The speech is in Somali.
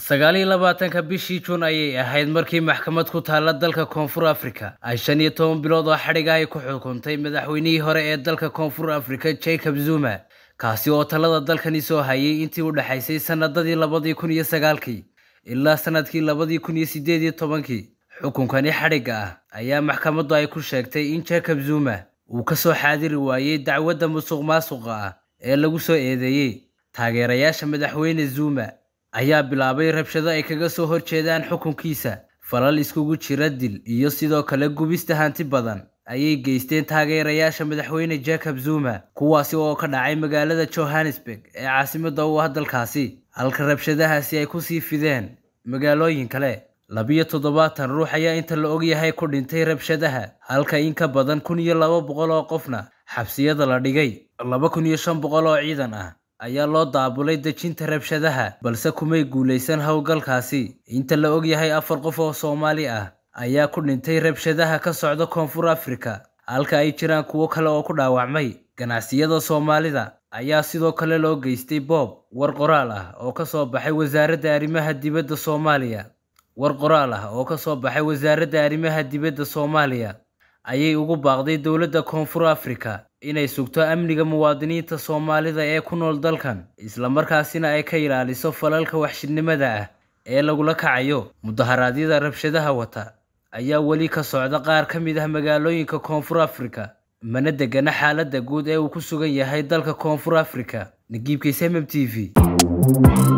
sagaal iyo labaatanka bishii juun ayay ahayd markii maxkamad ku taalla dalka koonfur afrika ay shan iyo toban bilood oo xadhiga ah ay ku xukuntay madaxweynihii hore ee dalka koonfur africa jacob zuma kaasi oo talada dalkani soo hayay intii u dhexaysay sanadadii labadii kun iyo sagaalkii ilaa sannadkii labadii kun iyo siddeed iyo tobankii xukunkani xadhigga ah ayaa maxkamaddu ay ku sheegtay in jacob zuma uu ka soo xaadiri waayey dacwadda musuq maasuqa ah ee lagu soo eedeeyey taageerayaasha madaxweyne zuma ayaa bilaabay rabshado ay kaga soo horjeedaan xukunkiisa falal iskugu jira dil iyo sidoo kale gubista hanti badan ayay geysteen taageerayaasha madaxweyne jacob zuma kuwaasi oo ka dhacay magaalada johannesburg ee caasimadda u ah dalkaasi halka rabshadahaasi ay kusii fideen magaalooyin kale labiyo toddobaatan ruux ayaa inta la ogyahay ku dhintay rabshadaha halka in ka badan kun iyo laba boqol oo qofna xabsiyada la dhigay laba kun iyo shan boqol oo ciidan ah ayaa loo daabulay dejinta rabshadaha balse kumay guulaysan howlgalkaasi inta la og yahay afar qof oo soomaali ah ayaa ku dhintay rabshadaha ka socda koonfur afrika halka ay jiraan kuwo kale oo ku dhaawacmay ganacsiyada soomaalida ayaa sidoo kale loo geystay boob war qoraal ah oo ka soo baxay wasaaradda arrimaha dibadda soomaaliya war qoraal ah oo ka soo baxay wasaaradda arrimaha dibadda soomaaliya ayay ugu baaqday dowladda koonfur afrika inay sugto amniga muwaadiniinta Soomaalida ee ku nool dalkan isla markaasina ay ka ilaaliso falalka waxshidnimada ah ee lagula kacayo mudaharaadyada rabshadaha wata ayaa weli ka socda qaar ka mid ah magaalooyinka koonfur afrika mana degana xaaladda guud ee uu ku sugan yahay dalka koonfur afrika nagiibkiis m t v